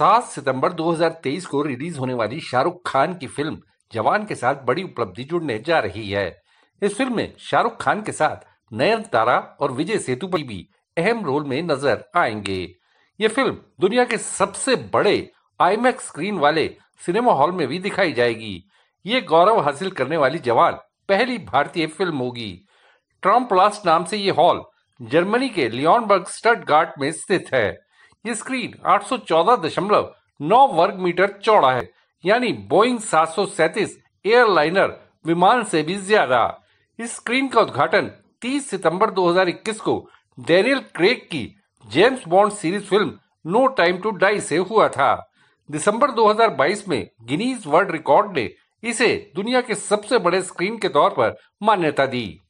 सात सितंबर 2023 को रिलीज होने वाली शाहरुख खान की फिल्म जवान के साथ बड़ी उपलब्धि जुड़ने जा रही है इस फिल्म में शाहरुख खान के साथ नयन तारा और विजय सेतुपति भी अहम रोल में नजर आएंगे ये फिल्म दुनिया के सबसे बड़े आईमैक्स स्क्रीन वाले सिनेमा हॉल में भी दिखाई जाएगी ये गौरव हासिल करने वाली जवान पहली भारतीय फिल्म होगी ट्रम्प प्लास्ट नाम से ये हॉल जर्मनी के लियोनबर्ग स्टटगार्ट में स्थित है ये स्क्रीन 814.9 वर्ग मीटर चौड़ा है यानी बोइंग सात एयरलाइनर विमान से भी ज्यादा इस स्क्रीन का उद्घाटन 30 सितंबर 2021 को डेनियल क्रेग की James Bond series film no time to die से हुआ था दिसंबर 2022 में गिनीज वर्ल्ड रिकॉर्ड ने इसे दुनिया के सबसे बड़े स्क्रीन के तौर पर मान्यता दी